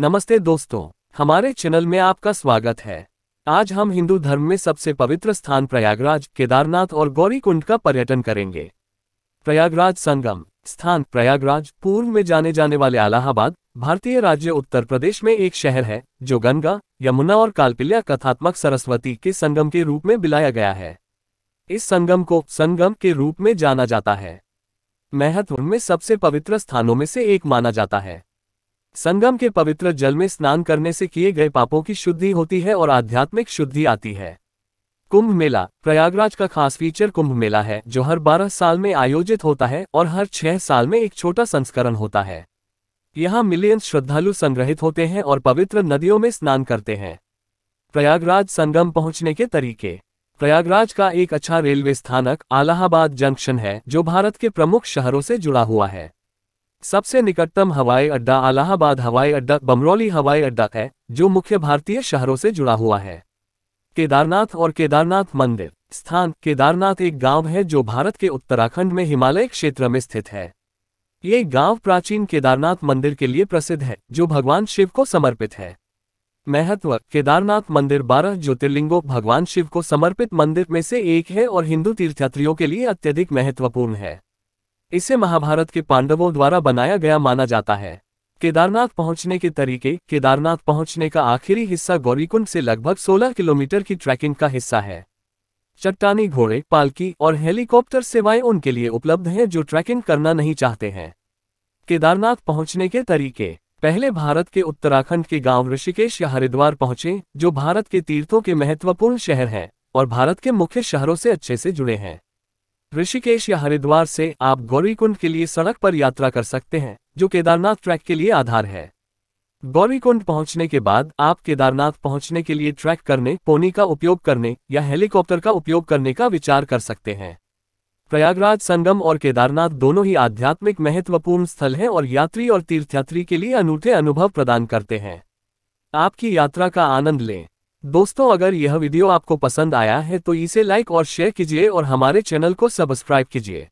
नमस्ते दोस्तों हमारे चैनल में आपका स्वागत है आज हम हिंदू धर्म में सबसे पवित्र स्थान प्रयागराज केदारनाथ और गौरीकुंड का पर्यटन करेंगे प्रयागराज संगम स्थान प्रयागराज पूर्व में जाने जाने वाले अलाहाबाद भारतीय राज्य उत्तर प्रदेश में एक शहर है जो गंगा यमुना और कालपिल्या कथात्मक सरस्वती के संगम के रूप में बिलाया गया है इस संगम को संगम के रूप में जाना जाता है महत्व में सबसे पवित्र स्थानों में से एक माना जाता है संगम के पवित्र जल में स्नान करने से किए गए पापों की शुद्धि होती है और आध्यात्मिक शुद्धि आती है कुंभ मेला प्रयागराज का खास फीचर कुंभ मेला है जो हर 12 साल में आयोजित होता है और हर छह साल में एक छोटा संस्करण होता है यहाँ मिलियन श्रद्धालु संग्रहित होते हैं और पवित्र नदियों में स्नान करते हैं प्रयागराज संगम पहुंचने के तरीके प्रयागराज का एक अच्छा रेलवे स्थानक आलाहाबाद जंक्शन है जो भारत के प्रमुख शहरों से जुड़ा हुआ है सबसे निकटतम हवाई अड्डा अलाहाबाद हवाई अड्डा बमरौली हवाई अड्डा है जो मुख्य भारतीय शहरों से जुड़ा हुआ है केदारनाथ और केदारनाथ मंदिर स्थान केदारनाथ एक गांव है जो भारत के उत्तराखंड में हिमालय क्षेत्र में स्थित है ये गांव प्राचीन केदारनाथ मंदिर के लिए प्रसिद्ध है जो भगवान शिव को समर्पित है महत्व केदारनाथ मंदिर बारह ज्योतिर्लिंगों भगवान शिव को समर्पित मंदिर में से एक है और हिंदू तीर्थयात्रियों के लिए अत्यधिक महत्वपूर्ण है इसे महाभारत के पांडवों द्वारा बनाया गया माना जाता है केदारनाथ पहुंचने के तरीके केदारनाथ पहुंचने का आखिरी हिस्सा गौरीकुंड से लगभग 16 किलोमीटर की ट्रैकिंग का हिस्सा है चट्टानी घोड़े पालकी और हेलीकॉप्टर सेवाएं उनके लिए उपलब्ध हैं जो ट्रैकिंग करना नहीं चाहते हैं केदारनाथ पहुंचने के तरीके पहले भारत के उत्तराखंड के गांव ऋषिकेश या हरिद्वार पहुंचे जो भारत के तीर्थों के महत्वपूर्ण शहर हैं और भारत के मुख्य शहरों से अच्छे से जुड़े हैं ऋषिकेश या हरिद्वार से आप गौरीकुंड के लिए सड़क पर यात्रा कर सकते हैं जो केदारनाथ ट्रैक के लिए आधार है गौरीकुंड पहुंचने के बाद आप केदारनाथ पहुंचने के लिए ट्रैक करने पोनी का उपयोग करने या हेलीकॉप्टर का उपयोग करने का विचार कर सकते हैं प्रयागराज संगम और केदारनाथ दोनों ही आध्यात्मिक महत्वपूर्ण स्थल हैं और यात्री और तीर्थयात्री के लिए अनूठे अनुभव प्रदान करते हैं आपकी यात्रा का आनंद लें दोस्तों अगर यह वीडियो आपको पसंद आया है तो इसे लाइक और शेयर कीजिए और हमारे चैनल को सब्सक्राइब कीजिए